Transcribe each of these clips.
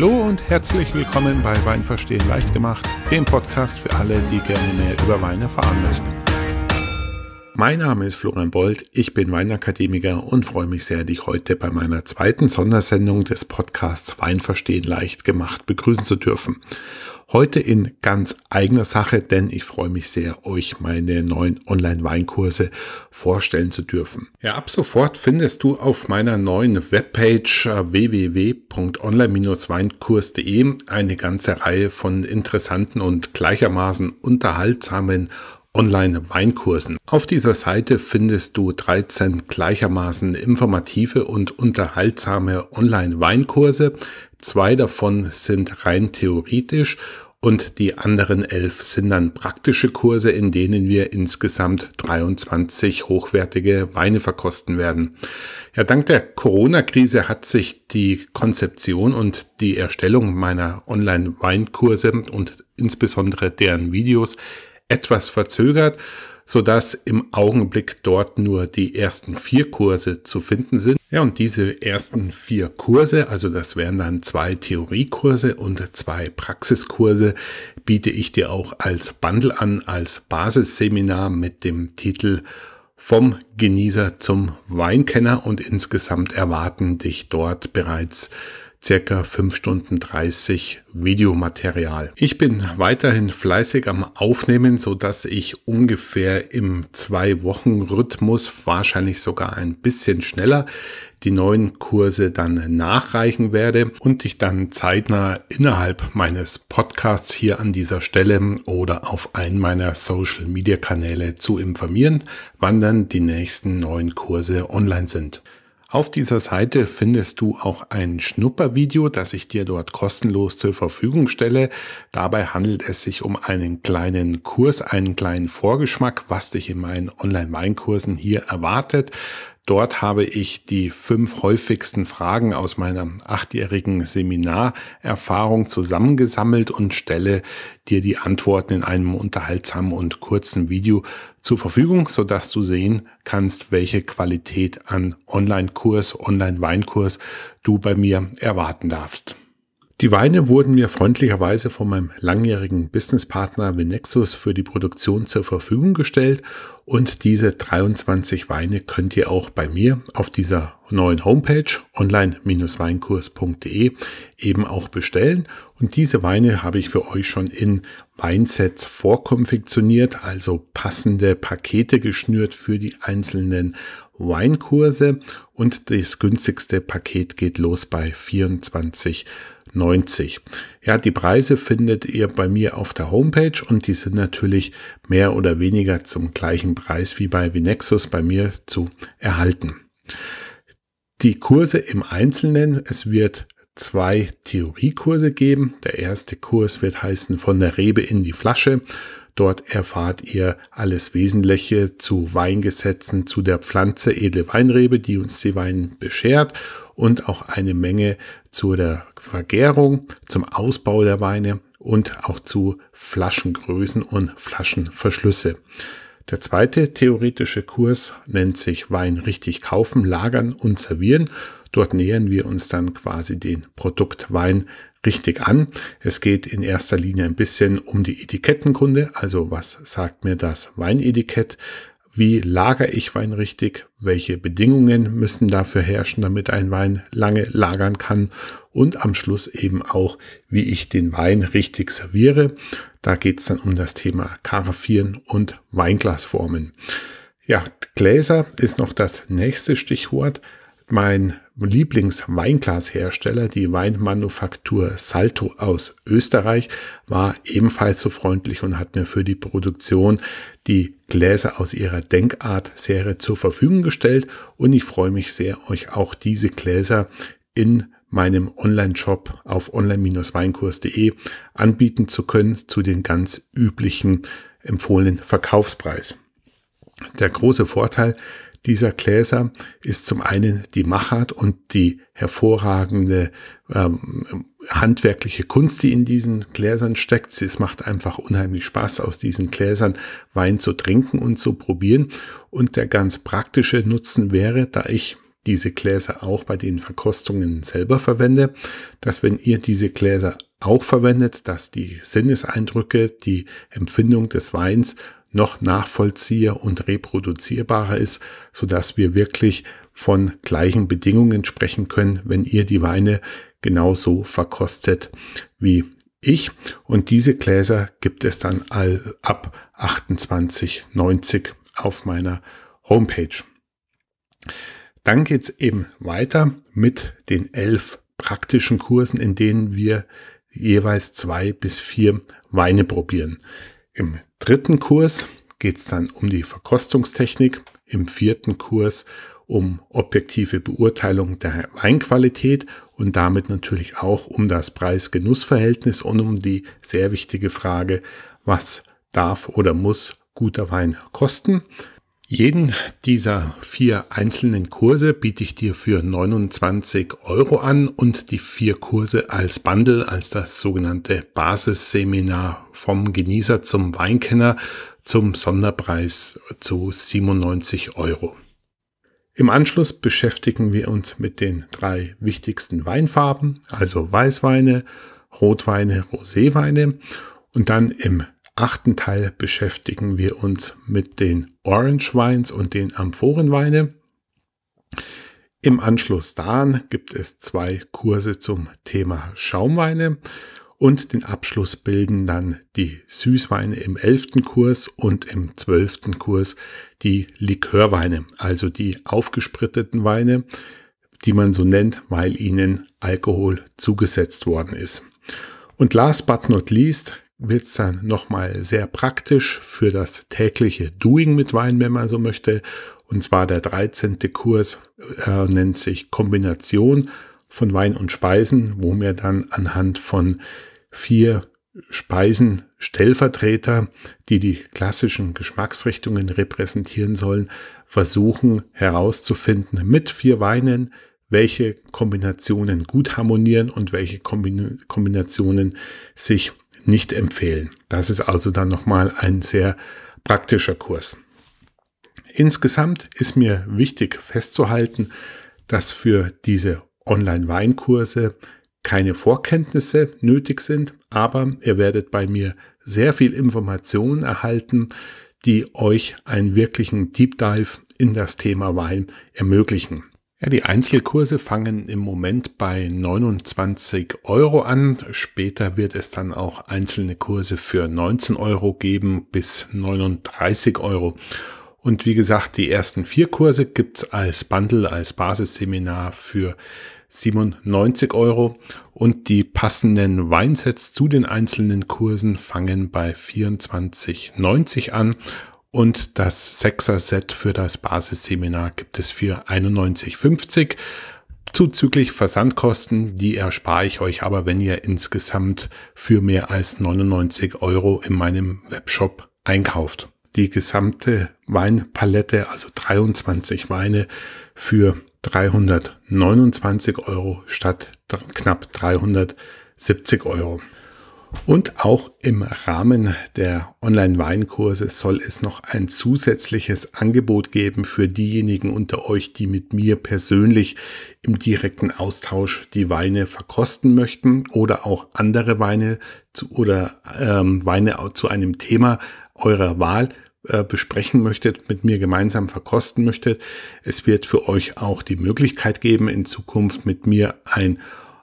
Hallo und herzlich willkommen bei Wein verstehen leicht gemacht, dem Podcast für alle, die gerne mehr über Wein erfahren möchten. Mein Name ist Florian Bold, ich bin Weinakademiker und freue mich sehr, dich heute bei meiner zweiten Sondersendung des Podcasts Wein verstehen leicht gemacht begrüßen zu dürfen. Heute in ganz eigener Sache, denn ich freue mich sehr, euch meine neuen Online-Weinkurse vorstellen zu dürfen. Ja, ab sofort findest du auf meiner neuen Webpage äh, www.online-weinkurs.de eine ganze Reihe von interessanten und gleichermaßen unterhaltsamen Online-Weinkursen. Auf dieser Seite findest du 13 gleichermaßen informative und unterhaltsame Online-Weinkurse. Zwei davon sind rein theoretisch und die anderen elf sind dann praktische Kurse, in denen wir insgesamt 23 hochwertige Weine verkosten werden. Ja, dank der Corona-Krise hat sich die Konzeption und die Erstellung meiner Online-Weinkurse und insbesondere deren Videos etwas verzögert, sodass im Augenblick dort nur die ersten vier Kurse zu finden sind. Ja, und diese ersten vier Kurse, also das wären dann zwei Theoriekurse und zwei Praxiskurse, biete ich dir auch als Bundle an, als Basisseminar mit dem Titel vom Genießer zum Weinkenner und insgesamt erwarten dich dort bereits circa 5 Stunden 30 Videomaterial. Ich bin weiterhin fleißig am Aufnehmen, so dass ich ungefähr im zwei Wochen Rhythmus, wahrscheinlich sogar ein bisschen schneller, die neuen Kurse dann nachreichen werde und ich dann zeitnah innerhalb meines Podcasts hier an dieser Stelle oder auf einen meiner Social Media Kanäle zu informieren, wann dann die nächsten neuen Kurse online sind. Auf dieser Seite findest du auch ein Schnuppervideo, das ich dir dort kostenlos zur Verfügung stelle. Dabei handelt es sich um einen kleinen Kurs, einen kleinen Vorgeschmack, was dich in meinen Online-Weinkursen hier erwartet. Dort habe ich die fünf häufigsten Fragen aus meiner achtjährigen Seminarerfahrung zusammengesammelt und stelle dir die Antworten in einem unterhaltsamen und kurzen Video zur Verfügung, sodass du sehen kannst, welche Qualität an Online-Kurs, Online-Weinkurs du bei mir erwarten darfst. Die Weine wurden mir freundlicherweise von meinem langjährigen Businesspartner Venexus für die Produktion zur Verfügung gestellt und diese 23 Weine könnt ihr auch bei mir auf dieser neuen Homepage online-weinkurs.de eben auch bestellen. Und diese Weine habe ich für euch schon in Weinsets vorkonfektioniert, also passende Pakete geschnürt für die einzelnen Weinkurse und das günstigste Paket geht los bei 24,90. Ja, die Preise findet ihr bei mir auf der Homepage und die sind natürlich mehr oder weniger zum gleichen Preis wie bei Vinexus bei mir zu erhalten. Die Kurse im Einzelnen, es wird zwei Theoriekurse geben. Der erste Kurs wird heißen von der Rebe in die Flasche Dort erfahrt ihr alles Wesentliche zu Weingesetzen, zu der Pflanze edle Weinrebe, die uns die Wein beschert und auch eine Menge zu der Vergärung, zum Ausbau der Weine und auch zu Flaschengrößen und Flaschenverschlüsse. Der zweite theoretische Kurs nennt sich Wein richtig kaufen, lagern und servieren. Dort nähern wir uns dann quasi den Produktwein richtig an. Es geht in erster Linie ein bisschen um die Etikettenkunde, also was sagt mir das Weinetikett, wie lagere ich Wein richtig, welche Bedingungen müssen dafür herrschen, damit ein Wein lange lagern kann und am Schluss eben auch, wie ich den Wein richtig serviere. Da geht es dann um das Thema Karaffieren und Weinglasformen. Ja, Gläser ist noch das nächste Stichwort. Mein Lieblingsweinglashersteller, die Weinmanufaktur Salto aus Österreich, war ebenfalls so freundlich und hat mir für die Produktion die Gläser aus ihrer Denkart-Serie zur Verfügung gestellt. Und ich freue mich sehr, euch auch diese Gläser in meinem Online-Shop auf online-weinkurs.de anbieten zu können zu den ganz üblichen empfohlenen Verkaufspreis. Der große Vorteil dieser Gläser ist zum einen die Machart und die hervorragende ähm, handwerkliche Kunst, die in diesen Gläsern steckt. Es macht einfach unheimlich Spaß, aus diesen Gläsern Wein zu trinken und zu probieren. Und der ganz praktische Nutzen wäre, da ich diese Gläser auch bei den Verkostungen selber verwende, dass wenn ihr diese Gläser auch verwendet, dass die Sinneseindrücke, die Empfindung des Weins noch nachvollziehbar und reproduzierbarer ist, so dass wir wirklich von gleichen Bedingungen sprechen können, wenn ihr die Weine genauso verkostet wie ich. Und diese Gläser gibt es dann all ab 28,90 auf meiner Homepage. Dann geht es eben weiter mit den elf praktischen Kursen, in denen wir jeweils zwei bis vier Weine probieren. Im dritten Kurs geht es dann um die Verkostungstechnik, im vierten Kurs um objektive Beurteilung der Weinqualität und damit natürlich auch um das Preis-Genuss-Verhältnis und um die sehr wichtige Frage, was darf oder muss guter Wein kosten. Jeden dieser vier einzelnen Kurse biete ich dir für 29 Euro an und die vier Kurse als Bundle, als das sogenannte Basisseminar vom Genießer zum Weinkenner zum Sonderpreis zu 97 Euro. Im Anschluss beschäftigen wir uns mit den drei wichtigsten Weinfarben, also Weißweine, Rotweine, Roséweine und dann im achten Teil beschäftigen wir uns mit den Orange Wines und den Amphorenweine. Im Anschluss daran gibt es zwei Kurse zum Thema Schaumweine und den Abschluss bilden dann die Süßweine im 11. Kurs und im 12. Kurs die Likörweine, also die aufgespritteten Weine, die man so nennt, weil ihnen Alkohol zugesetzt worden ist. Und last but not least wird es dann nochmal sehr praktisch für das tägliche Doing mit Wein, wenn man so möchte. Und zwar der 13. Kurs äh, nennt sich Kombination von Wein und Speisen, wo mir dann anhand von vier Speisen Stellvertreter, die die klassischen Geschmacksrichtungen repräsentieren sollen, versuchen herauszufinden mit vier Weinen, welche Kombinationen gut harmonieren und welche Kombinationen sich nicht empfehlen. Das ist also dann nochmal ein sehr praktischer Kurs. Insgesamt ist mir wichtig festzuhalten, dass für diese Online-Weinkurse keine Vorkenntnisse nötig sind, aber ihr werdet bei mir sehr viel Informationen erhalten, die euch einen wirklichen Deep Dive in das Thema Wein ermöglichen. Ja, die Einzelkurse fangen im Moment bei 29 Euro an. Später wird es dann auch einzelne Kurse für 19 Euro geben bis 39 Euro. Und wie gesagt, die ersten vier Kurse gibt es als Bundle, als Basisseminar für 97 Euro und die passenden Weinsets zu den einzelnen Kursen fangen bei 24,90 an und das Sechser-Set für das Basisseminar gibt es für 91,50 zuzüglich Versandkosten. Die erspare ich euch aber, wenn ihr insgesamt für mehr als 99 Euro in meinem Webshop einkauft. Die gesamte Weinpalette, also 23 Weine für 329 Euro statt knapp 370 Euro. Und auch im Rahmen der Online-Weinkurse soll es noch ein zusätzliches Angebot geben für diejenigen unter euch, die mit mir persönlich im direkten Austausch die Weine verkosten möchten oder auch andere Weine zu, oder ähm, Weine zu einem Thema eurer Wahl äh, besprechen möchtet, mit mir gemeinsam verkosten möchtet. Es wird für euch auch die Möglichkeit geben, in Zukunft mit mir ein,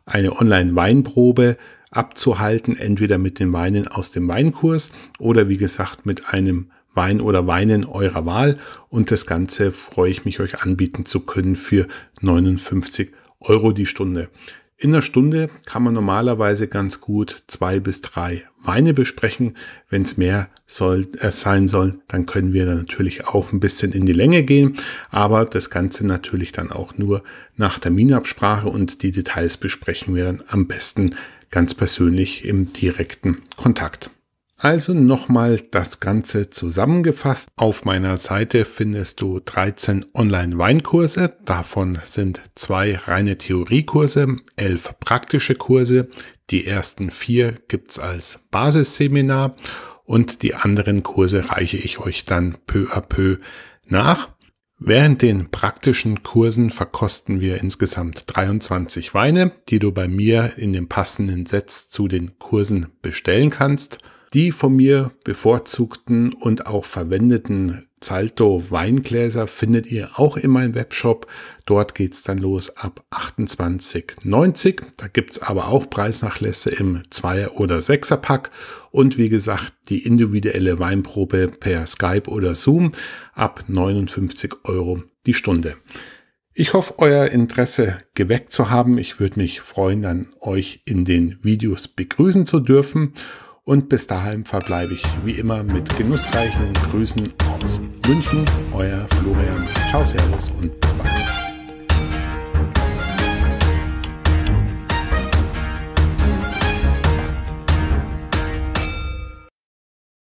eine Online-Weinprobe abzuhalten, entweder mit den Weinen aus dem Weinkurs oder wie gesagt mit einem Wein oder Weinen eurer Wahl. Und das Ganze freue ich mich, euch anbieten zu können für 59 Euro die Stunde. In einer Stunde kann man normalerweise ganz gut zwei bis drei Weine besprechen. Wenn es mehr soll, äh, sein soll, dann können wir natürlich auch ein bisschen in die Länge gehen. Aber das Ganze natürlich dann auch nur nach Terminabsprache und die Details besprechen wir dann am besten ganz persönlich im direkten Kontakt. Also nochmal das Ganze zusammengefasst. Auf meiner Seite findest du 13 Online-Weinkurse. Davon sind zwei reine Theoriekurse, elf praktische Kurse. Die ersten vier gibt's als Basisseminar und die anderen Kurse reiche ich euch dann peu à peu nach. Während den praktischen Kursen verkosten wir insgesamt 23 Weine, die du bei mir in dem passenden Sets zu den Kursen bestellen kannst. Die von mir bevorzugten und auch verwendeten Zalto Weingläser findet ihr auch in meinem Webshop. Dort geht es dann los ab 28,90. Da gibt es aber auch Preisnachlässe im 2er oder 6er Pack und wie gesagt die individuelle Weinprobe per Skype oder Zoom ab 59 Euro die Stunde. Ich hoffe, euer Interesse geweckt zu haben. Ich würde mich freuen, dann euch in den Videos begrüßen zu dürfen. Und bis dahin verbleibe ich wie immer mit genussreichen Grüßen aus München. Euer Florian. Ciao, Servus und bis bald.